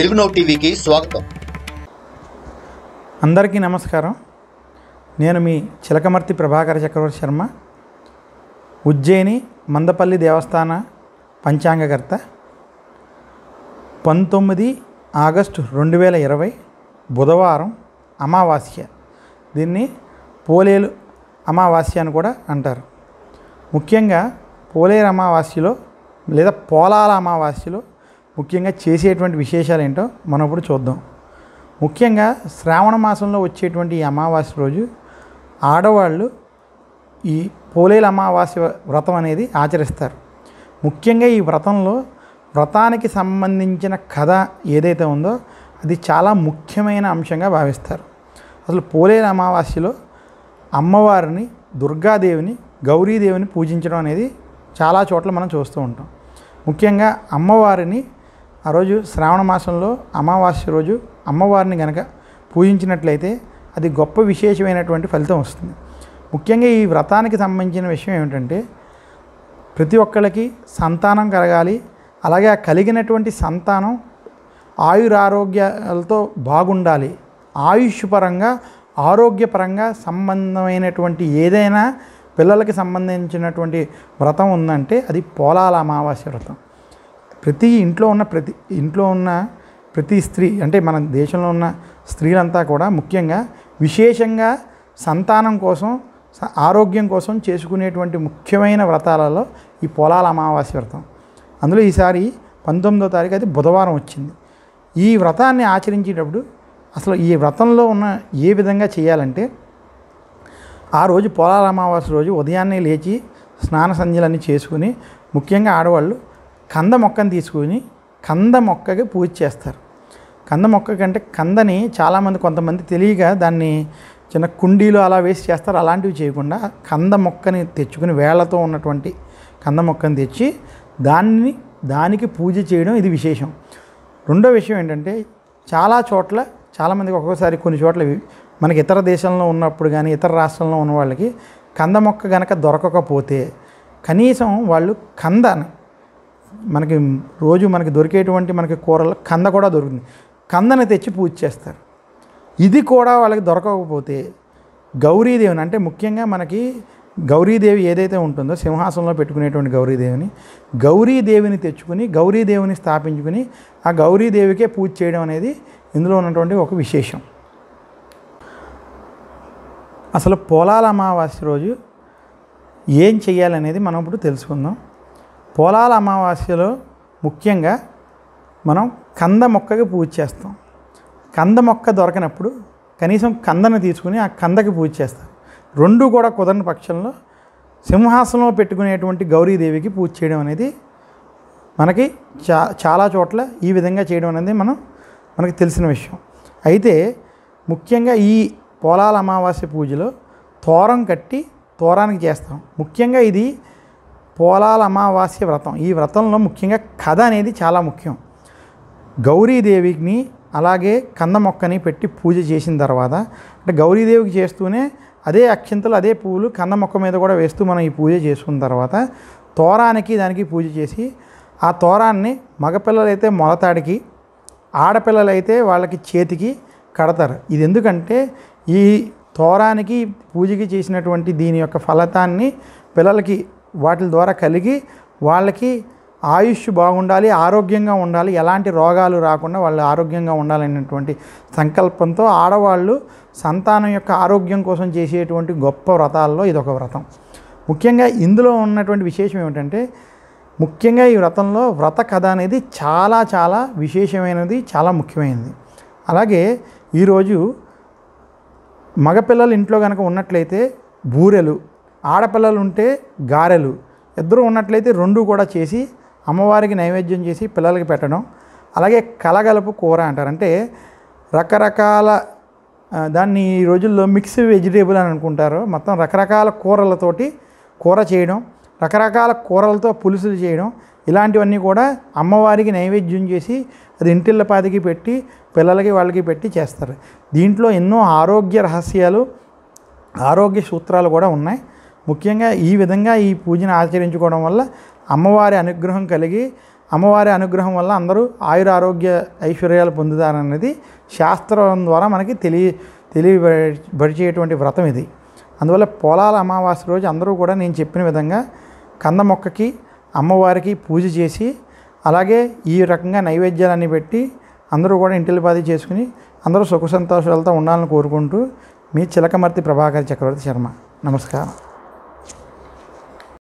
తెలుగునౌ టీవీకి స్వాగతం అందరికీ నమస్కారం నేను మీ చిలకమర్తి ప్రభాకర చక్రవర్తి శర్మ ఉజ్జయిని మందపల్లి దేవస్థాన పంచాంగకర్త పంతొమ్మిది ఆగస్టు రెండు వేల ఇరవై బుధవారం అమావాస్య దీన్ని పోలేలు అమావాస్య అని కూడా అంటారు ముఖ్యంగా పోలేరు అమావాస్యలో లేదా పోలాల అమావాస్యలో ముఖ్యంగా చేసేటువంటి విశేషాలు ఏంటో మనం ఇప్పుడు చూద్దాం ముఖ్యంగా శ్రావణ మాసంలో వచ్చేటువంటి ఈ అమావాస్య రోజు ఆడవాళ్ళు ఈ పోలేల అమావాస్య వ్రతం అనేది ఆచరిస్తారు ముఖ్యంగా ఈ వ్రతంలో వ్రతానికి సంబంధించిన కథ ఏదైతే ఉందో అది చాలా ముఖ్యమైన అంశంగా భావిస్తారు అసలు పోలేల అమావాస్యలో అమ్మవారిని దుర్గాదేవిని గౌరీదేవిని పూజించడం అనేది చాలా చోట్ల మనం చూస్తూ ఉంటాం ముఖ్యంగా అమ్మవారిని ఆ రోజు శ్రావణ మాసంలో అమావాస్య రోజు అమ్మవారిని గనక పూజించినట్లయితే అది గొప్ప విశేషమైనటువంటి ఫలితం వస్తుంది ముఖ్యంగా ఈ వ్రతానికి సంబంధించిన విషయం ఏమిటంటే ప్రతి ఒక్కళ్ళకి సంతానం కలగాలి అలాగే ఆ కలిగినటువంటి సంతానం ఆయురారోగ్యాలతో బాగుండాలి ఆయుష్ పరంగా ఆరోగ్యపరంగా సంబంధమైనటువంటి ఏదైనా పిల్లలకి సంబంధించినటువంటి వ్రతం ఉందంటే అది పోలాల అమావాస్య వ్రతం ప్రతి ఇంట్లో ఉన్న ప్రతి ఇంట్లో ఉన్న ప్రతి స్త్రీ అంటే మన దేశంలో ఉన్న స్త్రీలంతా కూడా ముఖ్యంగా విశేషంగా సంతానం కోసం ఆరోగ్యం కోసం చేసుకునేటువంటి ముఖ్యమైన వ్రతాలలో ఈ పొలాల అమావాస్య వ్రతం అందులో ఈసారి పంతొమ్మిదో తారీఖు అయితే బుధవారం వచ్చింది ఈ వ్రతాన్ని ఆచరించేటప్పుడు అసలు ఈ వ్రతంలో ఉన్న ఏ విధంగా చేయాలంటే ఆ రోజు పొలాల అమావాస్య రోజు ఉదయాన్నే లేచి స్నాన సంధ్యలన్నీ చేసుకుని ముఖ్యంగా ఆడవాళ్ళు కంద మొక్కను తీసుకుని కంద మొక్కకి పూజ చేస్తారు కంద మొక్క కంటే కందని చాలామంది కొంతమంది తెలియక దాన్ని చిన్న కుండీలు అలా వేసి చేస్తారు అలాంటివి చేయకుండా కంద మొక్కని తెచ్చుకుని వేళ్లతో ఉన్నటువంటి కంద మొక్కను తెచ్చి దాన్ని దానికి పూజ చేయడం ఇది విశేషం రెండో విషయం ఏంటంటే చాలా చోట్ల చాలామందికి ఒక్కొక్కసారి కొన్ని చోట్ల మనకి ఇతర దేశంలో ఉన్నప్పుడు కానీ ఇతర రాష్ట్రంలో ఉన్న వాళ్ళకి కంద మొక్క కనుక దొరకకపోతే కనీసం వాళ్ళు కంద మనకి రోజు మనకి దొరికేటువంటి మనకి కూరలు కంద కూడా దొరుకుతుంది కందని తెచ్చి పూజ చేస్తారు ఇది కూడా వాళ్ళకి దొరకకపోతే గౌరీదేవిని అంటే ముఖ్యంగా మనకి గౌరీదేవి ఏదైతే ఉంటుందో సింహాసనంలో పెట్టుకునేటువంటి గౌరీదేవిని గౌరీదేవిని తెచ్చుకుని గౌరీదేవిని స్థాపించుకుని ఆ గౌరీదేవికే పూజ చేయడం అనేది ఇందులో ఉన్నటువంటి ఒక విశేషం అసలు పొలాల అమావాస్య రోజు ఏం చేయాలనేది మనం ఇప్పుడు తెలుసుకుందాం పొలాల అమావాస్యలో ముఖ్యంగా మనం కంద మొక్కకి పూజ చేస్తాం కంద మొక్క దొరకనప్పుడు కనీసం కందను తీసుకుని ఆ కందకి పూజ చేస్తాం రెండు కూడా కుదరని పక్షంలో సింహాసనంలో పెట్టుకునేటువంటి గౌరీదేవికి పూజ చేయడం అనేది మనకి చా చాలా చోట్ల ఈ విధంగా చేయడం అనేది మనం మనకు తెలిసిన విషయం అయితే ముఖ్యంగా ఈ పొలాల అమావాస్య పూజలో తోరం కట్టి తోరానికి చేస్తాం ముఖ్యంగా ఇది పోలాల అమావాస్య వ్రతం ఈ వ్రతంలో ముఖ్యంగా కథ అనేది చాలా ముఖ్యం గౌరీదేవిని అలాగే కంద మొక్కని పెట్టి పూజ చేసిన తర్వాత అంటే గౌరీదేవికి చేస్తూనే అదే అక్షింతలు అదే పువ్వులు కంద మొక్క మీద కూడా వేస్తూ మనం ఈ పూజ చేసుకున్న తర్వాత తోరానికి దానికి పూజ చేసి ఆ తోరాన్ని మగపిల్లలైతే మొలతాడికి ఆడపిల్లలైతే వాళ్ళకి చేతికి కడతారు ఇది ఎందుకంటే ఈ తోరానికి పూజకి చేసినటువంటి దీని యొక్క ఫలితాన్ని పిల్లలకి వాటి ద్వారా కలిగి వాళ్ళకి ఆయుష్ బాగుండాలి ఆరోగ్యంగా ఉండాలి ఎలాంటి రోగాలు రాకుండా వాళ్ళు ఆరోగ్యంగా ఉండాలనేటువంటి సంకల్పంతో ఆడవాళ్ళు సంతానం యొక్క ఆరోగ్యం కోసం చేసేటువంటి గొప్ప వ్రతాల్లో ఇదొక వ్రతం ముఖ్యంగా ఇందులో ఉన్నటువంటి విశేషం ఏమిటంటే ముఖ్యంగా ఈ వ్రతంలో వ్రత కథ అనేది చాలా చాలా విశేషమైనది చాలా ముఖ్యమైనది అలాగే ఈరోజు మగపిల్లలు ఇంట్లో కనుక ఉన్నట్లయితే బూరెలు ఆడపిల్లలు ఉంటే గారెలు ఇద్దరు ఉన్నట్లయితే రెండు కూడా చేసి అమ్మవారికి నైవేద్యం చేసి పిల్లలకి పెట్టడం అలాగే కలగలుపు కూర అంటారు అంటే రకరకాల దాన్ని ఈ రోజుల్లో మిక్స్ వెజిటేబుల్ అని అనుకుంటారు మొత్తం రకరకాల కూరలతోటి కూర చేయడం రకరకాల కూరలతో పులుసులు చేయడం ఇలాంటివన్నీ కూడా అమ్మవారికి నైవేద్యం చేసి అది ఇంటిల్లపాదికి పెట్టి పిల్లలకి వాళ్ళకి పెట్టి చేస్తారు దీంట్లో ఎన్నో ఆరోగ్య రహస్యాలు ఆరోగ్య సూత్రాలు కూడా ఉన్నాయి ముఖ్యంగా ఈ విధంగా ఈ పూజను ఆచరించుకోవడం వల్ల అమ్మవారి అనుగ్రహం కలిగి అమ్మవారి అనుగ్రహం వల్ల అందరూ ఆయుర ఆరోగ్య ఐశ్వర్యాలు పొందుతారనేది శాస్త్రం ద్వారా మనకి తెలియ తెలియబడిచేటువంటి వ్రతం ఇది అందువల్ల పొలాల అమావాస్య రోజు అందరూ కూడా నేను చెప్పిన విధంగా కంద మొక్కకి అమ్మవారికి పూజ చేసి అలాగే ఈ రకంగా నైవేద్యాలన్నీ పెట్టి అందరూ కూడా ఇంటిల్లిపాది చేసుకుని అందరూ సుఖ సంతోషాలతో ఉండాలని కోరుకుంటూ మీ చిలకమర్తి ప్రభాకర్ చక్రవర్తి శర్మ నమస్కారం